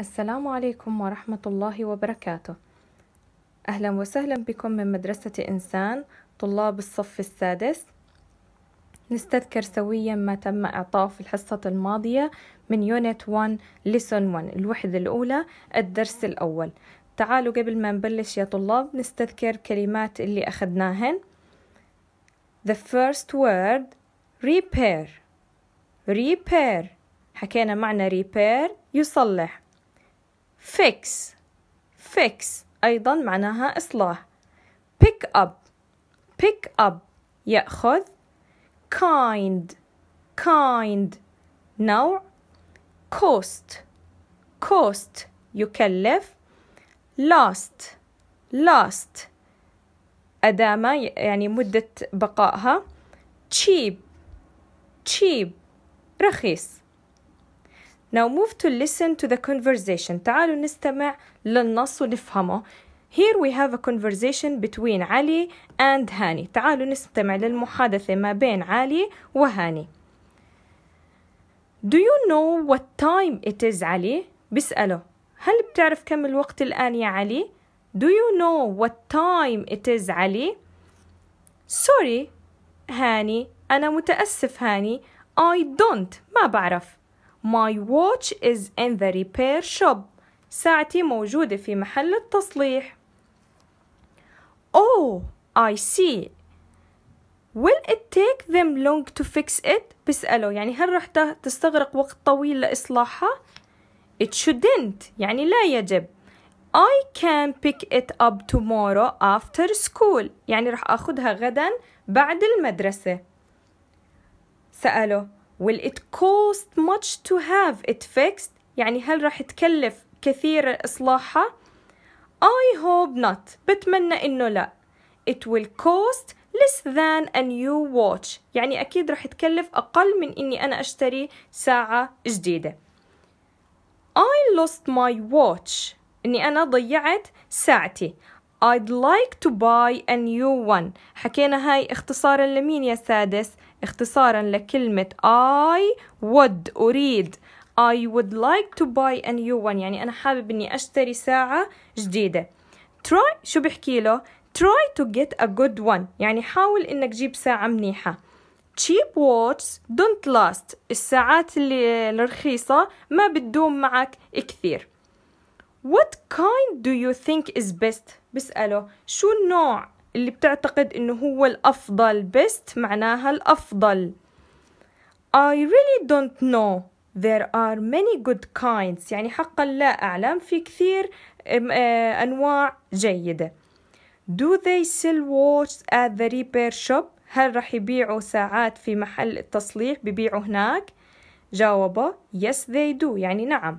السلام عليكم ورحمة الله وبركاته أهلا وسهلا بكم من مدرسة إنسان طلاب الصف السادس نستذكر سويا ما تم إعطاه في الحصة الماضية من يونت 1 لسون 1 الوحدة الأولى الدرس الأول تعالوا قبل ما نبلش يا طلاب نستذكر كلمات اللي أخذناهن The first word repair repair حكينا معنى repair يصلح fix fix أيضا معناها إصلاح pick up pick up يأخذ kind kind نوع cost cost يكلف last last أدامة يعني مدة بقائها cheap cheap رخيص Now move to listen to the conversation. تعالوا نستمع للنص ونفهمه. Here we have a conversation between علي and هاني. تعالوا نستمع للمحادثة ما بين علي وهاني. Do you know what time it is علي؟ بسأله هل بتعرف كم الوقت الآن يا علي؟ Do you know what time it is علي؟ Sorry هاني أنا متأسف هاني I don't ما بعرف My watch is in the repair shop. ساعتي موجودة في محل التصليح. Oh, I see. Will it take them long to fix it? بسأله يعني هل رح تستغرق وقت طويل لإصلاحها؟ It shouldn't يعني لا يجب. I can pick it up tomorrow after school يعني رح أخذها غدا بعد المدرسة. سأله will it cost much to have it fixed يعني هل راح تكلف كثير إصلاحها I hope not بتمنى إنه لا it will cost less than a new watch يعني أكيد راح تكلف أقل من إني أنا أشتري ساعة جديدة I lost my watch إني أنا ضيعت ساعتي I'd like to buy a new one حكينا هاي اختصارا لمين يا سادس اختصارا لكلمة I would أريد I would like to buy a new one يعني أنا حابب إني أشتري ساعة جديدة try شو بحكي له try to get a good one يعني حاول إنك تجيب ساعة منيحة cheap watch don't last الساعات اللي الرخيصة ما بتدوم معك كثير What kind do you think is best? بسأله شو النوع اللي بتعتقد إنه هو الأفضل best معناها الأفضل I really don't know there are many good kinds يعني حقا لا أعلم في كثير آه، أنواع جيدة Do they sell watches at the repair shop? هل رح يبيعوا ساعات في محل التصليح ببيعوا هناك؟ جاوبه Yes they do يعني نعم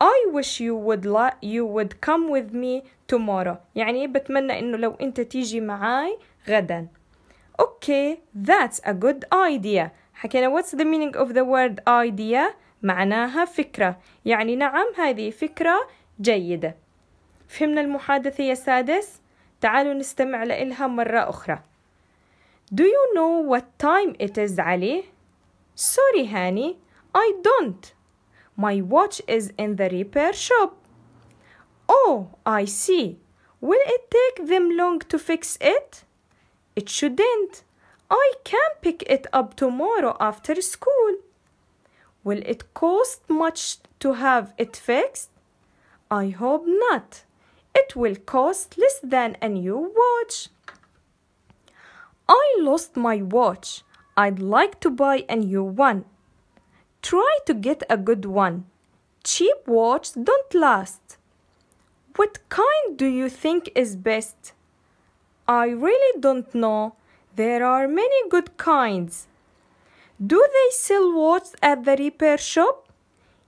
I wish you would like you would come with me tomorrow يعني بتمنى انه لو انت تيجي معاي غدا okay, that's a good idea حكينا what's the meaning of the word idea معناها فكرة يعني نعم هذه فكرة جيدة فهمنا المحادثة يا سادس تعالوا نستمع لإلها مرة أخرى Do you know what time it is علي؟ Sorry هاني I don't My watch is in the repair shop. Oh, I see. Will it take them long to fix it? It shouldn't. I can pick it up tomorrow after school. Will it cost much to have it fixed? I hope not. It will cost less than a new watch. I lost my watch. I'd like to buy a new one. Try to get a good one. Cheap watches don't last. What kind do you think is best? I really don't know. There are many good kinds. Do they sell watches at the repair shop?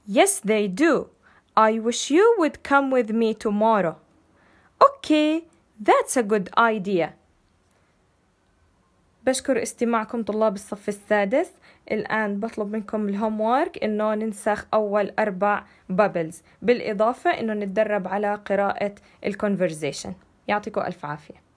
Yes, they do. I wish you would come with me tomorrow. Okay, that's a good idea. بشكر استماعكم طلاب الصف السادس الآن بطلب منكم الهوم وورك إنه ننسخ أول أربع بابلز بالإضافة إنه نتدرب على قراءة الكونفرزيشن يعطيكم ألف عافية